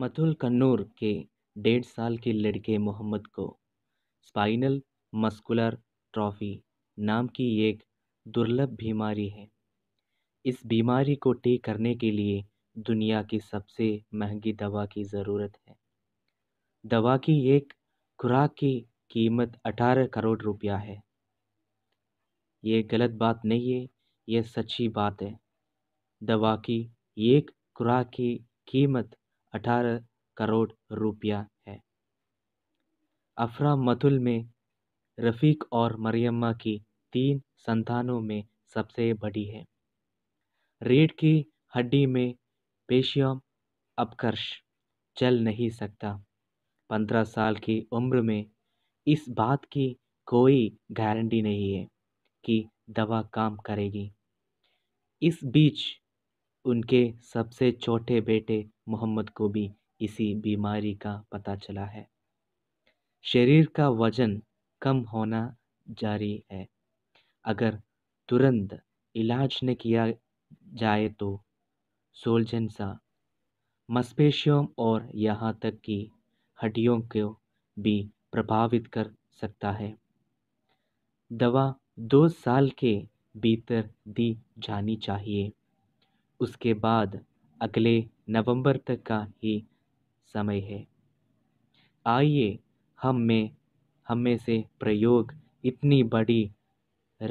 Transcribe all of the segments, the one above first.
मथुल कन्नूर के डेढ़ साल के लड़के मोहम्मद को स्पाइनल मस्कुलर ट्रॉफी नाम की एक दुर्लभ बीमारी है इस बीमारी को ठीक करने के लिए दुनिया की सबसे महंगी दवा की ज़रूरत है दवा की एक खुराक की कीमत 18 करोड़ रुपया है ये गलत बात नहीं है यह सच्ची बात है दवा की एक खुराक की कीमत अठारह करोड़ रुपया है अफरा मथुल में रफ़ीक और मरियम्मा की तीन संतानों में सबसे बड़ी है रीढ़ की हड्डी में पेशियम अपकर्ष चल नहीं सकता पंद्रह साल की उम्र में इस बात की कोई गारंटी नहीं है कि दवा काम करेगी इस बीच उनके सबसे छोटे बेटे मोहम्मद को भी इसी बीमारी का पता चला है शरीर का वजन कम होना जारी है अगर तुरंत इलाज न किया जाए तो सोलजनसा मसपेशियों और यहाँ तक कि हड्डियों को भी प्रभावित कर सकता है दवा दो साल के भीतर दी जानी चाहिए उसके बाद अगले नवंबर तक का ही समय है आइए हम में हम में से प्रयोग इतनी बड़ी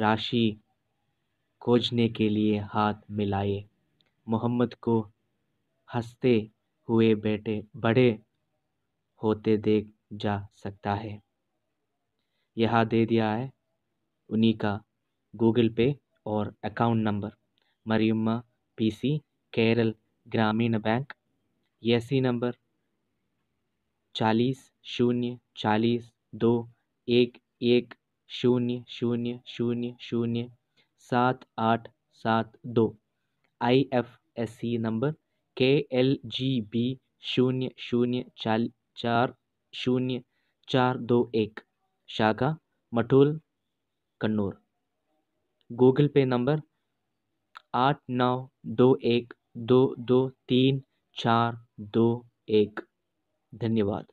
राशि खोजने के लिए हाथ मिलाए मोहम्मद को हंसते हुए बेटे बड़े होते देख जा सकता है यह दे दिया है उन्हीं का गूगल पे और account number Mariyamma P C Kerala Gramin bank ए सी नंबर चालीस शून्य चालीस दो एक एक शून्य शून्य शून्य शून्य सात आठ सात दो I F S C number K L G B शून्य शून्य चाल चार शून्य चार दो एक शाखा Mathol Kannur Google Pay number आठ नौ दो एक दो दो तीन चार दो एक धन्यवाद